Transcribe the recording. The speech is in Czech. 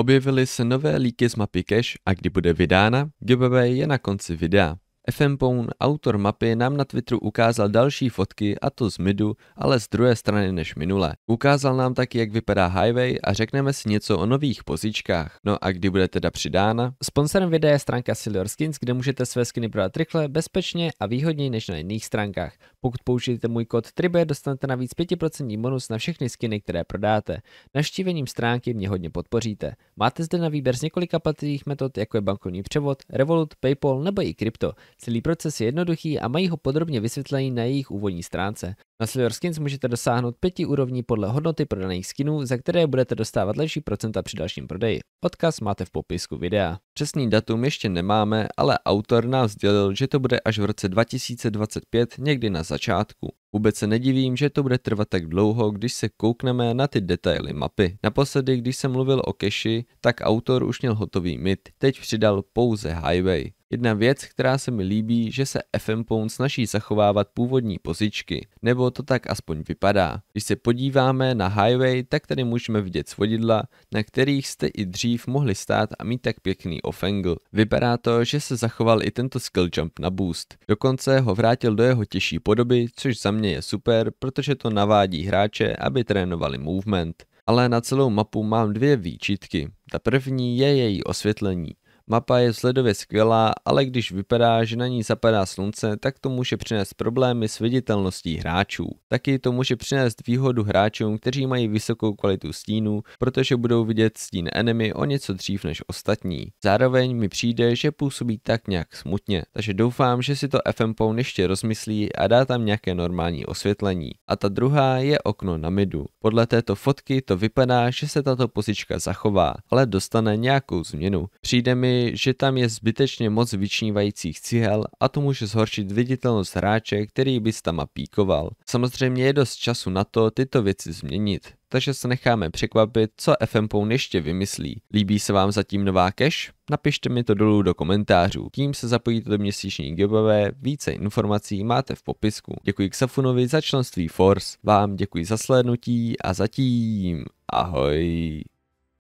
Objevily se nové líky z mapy cache a kdy bude vydána, giveaway je na konci videa. FM autor mapy, nám na Twitteru ukázal další fotky, a to z midu, ale z druhé strany než minule. Ukázal nám taky, jak vypadá highway a řekneme si něco o nových pozíčkách. No a kdy bude teda přidána? Sponsorem videa je stránka Silver Skins, kde můžete své skiny prodat rychle, bezpečně a výhodněji než na jiných stránkách. Pokud použijete můj kód TRIBE, dostanete navíc 5% bonus na všechny skiny, které prodáte. Navštívením stránky mě hodně podpoříte. Máte zde na výběr z několika platných metod, jako je bankovní převod, Revolut, PayPal nebo i krypto. Celý proces je jednoduchý a mají ho podrobně vysvětlený na jejich úvodní stránce. Na Silver Skins můžete dosáhnout pěti úrovní podle hodnoty prodaných skinů, za které budete dostávat lepší procenta při dalším prodeji. Odkaz máte v popisku videa. Přesný datum ještě nemáme, ale autor nám sdělil, že to bude až v roce 2025 někdy na začátku. Vůbec se nedivím, že to bude trvat tak dlouho, když se koukneme na ty detaily mapy. Naposledy, když jsem mluvil o keši, tak autor už měl hotový mit, teď přidal pouze highway. Jedna věc, která se mi líbí, že se FM Pound snaží zachovávat původní pozičky, nebo to tak aspoň vypadá. Když se podíváme na highway, tak tady můžeme vidět svodidla, na kterých jste i dřív mohli stát a mít tak pěkný offangle. Vypadá to, že se zachoval i tento skill jump na boost. Dokonce ho vrátil do jeho těžší podoby, což za mě je super, protože to navádí hráče, aby trénovali movement. Ale na celou mapu mám dvě výčitky. Ta první je její osvětlení. Mapa je sledově skvělá, ale když vypadá, že na ní zapadá slunce, tak to může přinést problémy s viditelností hráčů. Taky to může přinést výhodu hráčům, kteří mají vysokou kvalitu stínu, protože budou vidět stín enemy o něco dřív než ostatní. Zároveň mi přijde, že působí tak nějak smutně, takže doufám, že si to FMP ještě rozmyslí a dá tam nějaké normální osvětlení. A ta druhá je okno na midu. Podle této fotky to vypadá, že se tato pozička zachová, ale dostane nějakou změnu. Přijde mi, že tam je zbytečně moc vyčnívajících cihel a to může zhoršit viditelnost hráče, který by tam píkoval. Samozřejmě je dost času na to tyto věci změnit, takže se necháme překvapit, co FM Pound ještě vymyslí. Líbí se vám zatím nová cache? Napište mi to dolů do komentářů. Tím se zapojíte do měsíční giveaway, více informací máte v popisku. Děkuji Xafunovi za členství Force, vám děkuji za slednutí a zatím ahoj.